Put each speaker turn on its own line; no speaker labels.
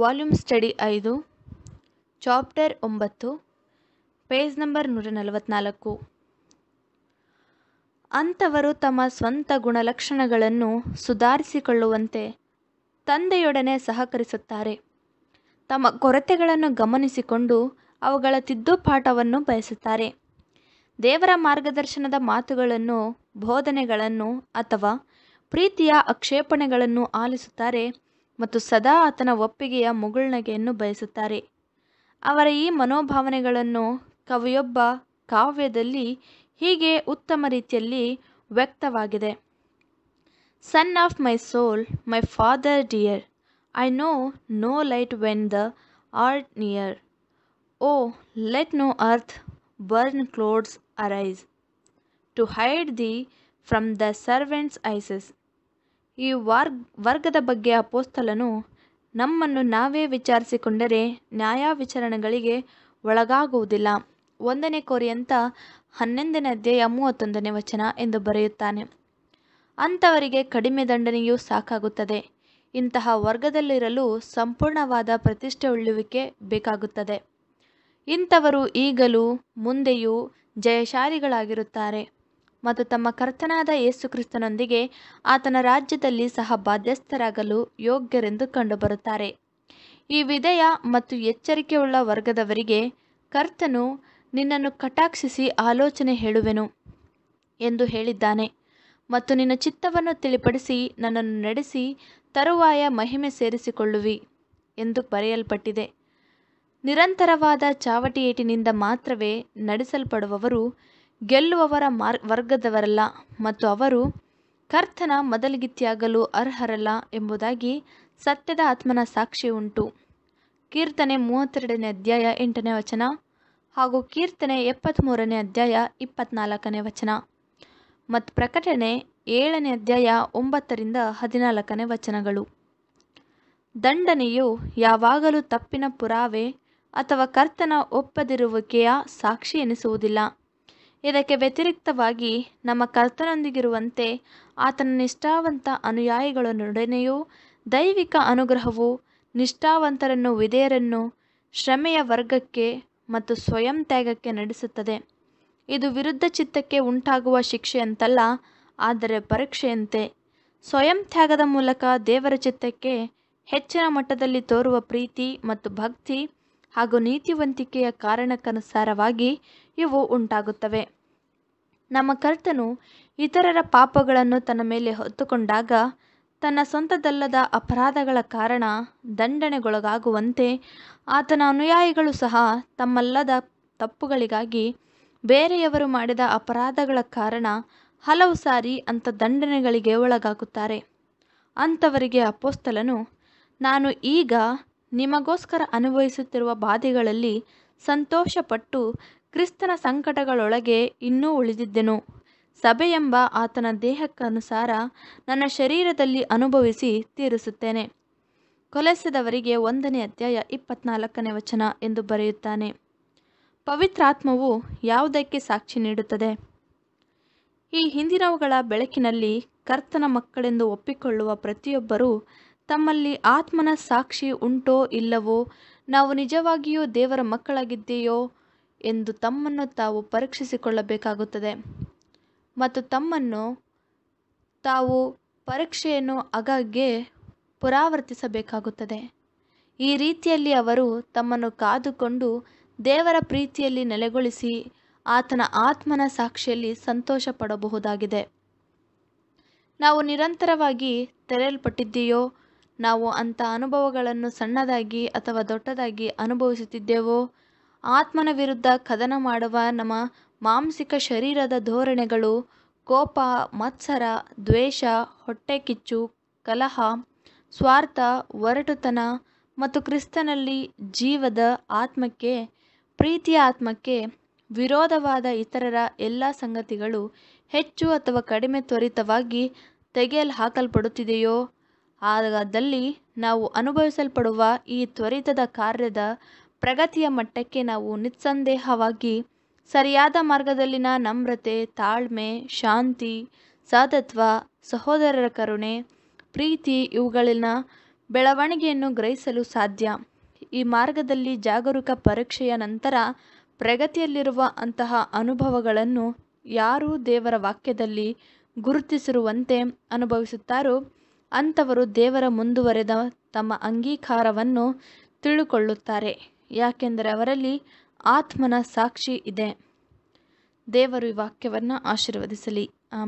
volume study ಐದು chapter ಒಂಬತ್ತು page number ನೂರ ನಲವತ್ನಾಲ್ಕು ಅಂಥವರು ತಮ್ಮ ಸ್ವಂತ ಗುಣಲಕ್ಷಣಗಳನ್ನು ಸುಧಾರಿಸಿಕೊಳ್ಳುವಂತೆ ತಂದೆಯೊಡನೆ ಸಹಕರಿಸುತ್ತಾರೆ ತಮ್ಮ ಕೊರತೆಗಳನ್ನು ಗಮನಿಸಿಕೊಂಡು ಅವುಗಳ ತಿದ್ದುಪಾಠವನ್ನು ಬಯಸುತ್ತಾರೆ ದೇವರ ಮಾರ್ಗದರ್ಶನದ ಮಾತುಗಳನ್ನು ಬೋಧನೆಗಳನ್ನು ಅಥವಾ ಪ್ರೀತಿಯ ಆಕ್ಷೇಪಣೆಗಳನ್ನು ಆಲಿಸುತ್ತಾರೆ ಮತ್ತು ಸದಾ ಆತನ ಒಪ್ಪಿಗೆಯ ಮುಗುಳ್ನಗೆಯನ್ನು ಬಯಸುತ್ತಾರೆ ಅವರ ಈ ಮನೋಭಾವನೆಗಳನ್ನು ಕವಿಯೊಬ್ಬ ಕಾವ್ಯದಲ್ಲಿ ಹೀಗೆ ಉತ್ತಮ ರೀತಿಯಲ್ಲಿ ವ್ಯಕ್ತವಾಗಿದೆ son of my soul my father dear I know no light when thou art near O let no earth born clouds arise to hide thee from thy servant's eyes ಈ ವಾರ್ ವರ್ಗದ ಬಗ್ಗೆ ಅಪೊಸ್ತಲನು ನಮ್ಮನ್ನು ನಾವೇ ವಿಚಾರಿಸಿಕೊಂಡರೆ ನ್ಯಾಯ ವಿಚಾರಣೆಗಳಿಗೆ ಒಳಗಾಗುವುದಿಲ್ಲ ಒಂದನೇ ಕೊರಿಂಥ ಹನ್ನೊಂದನೇ ಅಧ್ಯಾಯ ಮೂವತ್ತೊಂದನೇ ವಚನ ಎಂದು ಬರೆಯುತ್ತಾನೆ ಅಂಥವರಿಗೆ ಕಡಿಮೆ ದಂಡನೆಯೂ ಸಾಕಾಗುತ್ತದೆ ಇಂತಹ ವರ್ಗದಲ್ಲಿರಲು ಸಂಪೂರ್ಣವಾದ ಪ್ರತಿಷ್ಠೆ ಪ್ರತಿಷ್ಠೆಯುಳ್ಳುವಿಕೆ ಬೇಕಾಗುತ್ತದೆ ಇಂಥವರು ಈಗಲೂ ಮುಂದೆಯೂ ಜಯಶಾಲಿಗಳಾಗಿರುತ್ತಾರೆ ಮತ್ತು ತಮ್ಮ ಕರ್ತನಾದ ಯೇಸುಕ್ರಿಸ್ತನೊಂದಿಗೆ ಆತನ ರಾಜ್ಯದಲ್ಲಿ ಸಹ ಬಾಧ್ಯಸ್ಥರಾಗಲು ಯೋಗ್ಯರೆಂದು ಕಂಡುಬರುತ್ತಾರೆ ಈ ವಿಧೇಯ ಮತ್ತು ಎಚ್ಚರಿಕೆಯುಳ್ಳ ವರ್ಗದವರಿಗೆ ಕರ್ತನು ನಿನ್ನನ್ನು ಕಟಾಕ್ಷಿಸಿ ಆಲೋಚನೆ ಹೇಳುವೆನು ಎಂದು ಹೇಳಿದ್ದಾನೆ ಮತ್ತು ನಿನ್ನ ಚಿತ್ತವನ್ನು ತಿಳಿಪಡಿಸಿ ನನ್ನನ್ನು ನಡೆಸಿ ತರುವಾಯ ಮಹಿಮೆ ಸೇರಿಸಿಕೊಳ್ಳುವಿ ಎಂದು ಬರೆಯಲ್ಪಟ್ಟಿದೆ ನಿರಂತರವಾದ ಚಾವಟಿಯೇಟಿನಿಂದ ಮಾತ್ರವೇ ನಡೆಸಲ್ಪಡುವವರು ಗೆಲ್ಲುವವರ ಮಾರ್ ವರ್ಗದವರಲ್ಲ ಮತ್ತು ಅವರು ಕರ್ತನ ಮೊದಲಗಿತ್ತಿಯಾಗಲು ಅರ್ಹರಲ್ಲ ಎಂಬುದಾಗಿ ಸತ್ಯದ ಆತ್ಮನ ಸಾಕ್ಷಿ ಉಂಟು ಕೀರ್ತನೆ ಮೂವತ್ತೆರಡನೇ ಅಧ್ಯಾಯ ಎಂಟನೇ ವಚನ ಹಾಗೂ ಕೀರ್ತನೆ ಎಪ್ಪತ್ತ್ಮೂರನೇ ಅಧ್ಯಾಯ ಇಪ್ಪತ್ನಾಲ್ಕನೇ ವಚನ ಮತ್ತು ಪ್ರಕಟಣೆ ಏಳನೇ ಅಧ್ಯಾಯ ಒಂಬತ್ತರಿಂದ ಹದಿನಾಲ್ಕನೇ ವಚನಗಳು ದಂಡನೆಯು ಯಾವಾಗಲೂ ತಪ್ಪಿನ ಪುರಾವೆ ಅಥವಾ ಕರ್ತನ ಒಪ್ಪದಿರುವಿಕೆಯ ಸಾಕ್ಷಿ ಎನಿಸುವುದಿಲ್ಲ ಇದಕ್ಕೆ ವ್ಯತಿರಿಕ್ತವಾಗಿ ನಮ್ಮ ಕರ್ತನೊಂದಿಗಿರುವಂತೆ ಆತನ ನಿಷ್ಠಾವಂತ ಅನುಯಾಯಿಗಳ ಅನುಯಾಯಿಗಳೊಡನೆಯೂ ದೈವಿಕ ಅನುಗ್ರಹವು ನಿಷ್ಠಾವಂತರನ್ನು ವಿಧೇಯರನ್ನು ಶ್ರಮೆಯ ವರ್ಗಕ್ಕೆ ಮತ್ತು ಸ್ವಯಂ ತ್ಯಾಗಕ್ಕೆ ನಡೆಸುತ್ತದೆ ಇದು ವಿರುದ್ಧ ಚಿತ್ತಕ್ಕೆ ಉಂಟಾಗುವ ಶಿಕ್ಷೆಯಂತಲ್ಲ ಆದರೆ ಪರೀಕ್ಷೆಯಂತೆ ಸ್ವಯಂ ತ್ಯಾಗದ ಮೂಲಕ ದೇವರ ಚಿತ್ತಕ್ಕೆ ಹೆಚ್ಚಿನ ಮಟ್ಟದಲ್ಲಿ ತೋರುವ ಪ್ರೀತಿ ಮತ್ತು ಭಕ್ತಿ ಹಾಗೂ ನೀತಿವಂತಿಕೆಯ ಕಾರಣಕ್ಕನುಸಾರವಾಗಿ ಇವು ಉಂಟಾಗುತ್ತವೆ ನಮ್ಮ ಕರ್ತನು ಇತರರ ಪಾಪಗಳನ್ನು ತನ್ನ ಮೇಲೆ ಹೊತ್ತುಕೊಂಡಾಗ ತನ್ನ ಸ್ವಂತದಲ್ಲದ ಅಪರಾಧಗಳ ಕಾರಣ ದಂಡನೆಗೊಳಗಾಗುವಂತೆ ಆತನ ಅನುಯಾಯಿಗಳು ಸಹ ತಮ್ಮಲ್ಲದ ತಪ್ಪುಗಳಿಗಾಗಿ ಬೇರೆಯವರು ಮಾಡಿದ ಅಪರಾಧಗಳ ಕಾರಣ ಹಲವು ಸಾರಿ ಅಂಥ ದಂಡನೆಗಳಿಗೆ ಒಳಗಾಗುತ್ತಾರೆ ಅಂಥವರಿಗೆ ಅಪೋಸ್ತಲನು ನಾನು ಈಗ ನಿಮಗೋಸ್ಕರ ಅನುಭವಿಸುತ್ತಿರುವ ಬಾಧೆಗಳಲ್ಲಿ ಸಂತೋಷಪಟ್ಟು ಕ್ರಿಸ್ತನ ಸಂಕಟಗಳೊಳಗೆ ಇನ್ನೂ ಉಳಿದಿದ್ದೆನು ಸಭೆಯೆಂಬ ಆತನ ದೇಹಕ್ಕನುಸಾರ ನನ್ನ ಶರೀರದಲ್ಲಿ ಅನುಭವಿಸಿ ತೀರಿಸುತ್ತೇನೆ ಕೊಲೆಸದವರಿಗೆ ಒಂದನೇ ಅಧ್ಯಾಯ ಇಪ್ಪತ್ನಾಲ್ಕನೇ ವಚನ ಎಂದು ಬರೆಯುತ್ತಾನೆ ಪವಿತ್ರಾತ್ಮವು ಯಾವುದಕ್ಕೆ ಸಾಕ್ಷಿ ನೀಡುತ್ತದೆ ಈ ಹಿಂದಿನವುಗಳ ಬೆಳಕಿನಲ್ಲಿ ಕರ್ತನ ಮಕ್ಕಳೆಂದು ಒಪ್ಪಿಕೊಳ್ಳುವ ಪ್ರತಿಯೊಬ್ಬರೂ ತಮ್ಮಲ್ಲಿ ಆತ್ಮನ ಸಾಕ್ಷಿ ಉಂಟೋ ಇಲ್ಲವೋ ನಾವು ನಿಜವಾಗಿಯೂ ದೇವರ ಮಕ್ಕಳಾಗಿದ್ದೀಯೋ ಎಂದು ತಮ್ಮನ್ನು ತಾವು ಪರೀಕ್ಷಿಸಿಕೊಳ್ಳಬೇಕಾಗುತ್ತದೆ ಮತ್ತು ತಮ್ಮನ್ನು ತಾವು ಪರೀಕ್ಷೆಯನ್ನು ಆಗಾಗ್ಗೆ ಪುರಾವರ್ತಿಸಬೇಕಾಗುತ್ತದೆ ಈ ರೀತಿಯಲ್ಲಿ ಅವರು ತಮ್ಮನ್ನು ಕಾದುಕೊಂಡು ದೇವರ ಪ್ರೀತಿಯಲ್ಲಿ ನೆಲೆಗೊಳಿಸಿ ಆತನ ಆತ್ಮನ ಸಾಕ್ಷಿಯಲ್ಲಿ ಸಂತೋಷ ಪಡಬಹುದಾಗಿದೆ ನಾವು ನಿರಂತರವಾಗಿ ತೆರೆಯಲ್ಪಟ್ಟಿದ್ದೀಯೋ ನಾವು ಅಂಥ ಅನುಭವಗಳನ್ನು ಸಣ್ಣದಾಗಿ ಅಥವಾ ದೊಡ್ಡದಾಗಿ ಅನುಭವಿಸುತ್ತಿದ್ದೇವೋ ಆತ್ಮನ ವಿರುದ್ಧ ಕದನ ಮಾಡುವ ನಮ್ಮ ಮಾಂಸಿಕ ಶರೀರದ ಧೋರಣೆಗಳು ಕೋಪ ಮತ್ಸರ ದ್ವೇಷ ಹೊಟ್ಟೆಕಿಚ್ಚು ಕಲಹ ಸ್ವಾರ್ಥ ಒರಟುತನ ಮತ್ತು ಕ್ರಿಸ್ತನಲ್ಲಿ ಜೀವದ ಆತ್ಮಕ್ಕೆ ಪ್ರೀತಿಯ ಆತ್ಮಕ್ಕೆ ವಿರೋಧವಾದ ಇತರರ ಎಲ್ಲ ಸಂಗತಿಗಳು ಹೆಚ್ಚು ಅಥವಾ ಕಡಿಮೆ ತ್ವರಿತವಾಗಿ ತೆಗೆಯಲು ಹಾಕಲ್ಪಡುತ್ತಿದೆಯೋ ಆಗದಲ್ಲಿ ನಾವು ಅನುಭವಿಸಲ್ಪಡುವ ಈ ತ್ವರಿತದ ಕಾರ್ಯದ ಪ್ರಗತಿಯ ಮಟ್ಟಕ್ಕೆ ನಾವು ನಿಸ್ಸಂದೇಹವಾಗಿ ಸರಿಯಾದ ಮಾರ್ಗದಲ್ಲಿನ ನಮ್ರತೆ ತಾಳ್ಮೆ ಶಾಂತಿ ಸಾಧತ್ವ ಸಹೋದರರ ಕರುಣೆ ಪ್ರೀತಿ ಇವುಗಳಿನ ಬೆಳವಣಿಗೆಯನ್ನು ಗ್ರಹಿಸಲು ಸಾಧ್ಯ ಈ ಮಾರ್ಗದಲ್ಲಿ ಜಾಗರೂಕ ಪರೀಕ್ಷೆಯ ನಂತರ ಪ್ರಗತಿಯಲ್ಲಿರುವ ಅಂತಹ ಅನುಭವಗಳನ್ನು ಯಾರು ದೇವರ ವಾಕ್ಯದಲ್ಲಿ ಗುರುತಿಸಿರುವಂತೆ ಅನುಭವಿಸುತ್ತಾರೋ ಅಂಥವರು ದೇವರ ಮುಂದುವರೆದ ತಮ್ಮ ಅಂಗೀಕಾರವನ್ನು ತಿಳುಕೊಳ್ಳುತ್ತಾರೆ ಯಾಕೆಂದರೆ ಅವರಲ್ಲಿ ಆತ್ಮನ ಸಾಕ್ಷಿ ಇದೆ ದೇವರು ಈ ವಾಕ್ಯವನ್ನು ಆಶೀರ್ವದಿಸಲಿ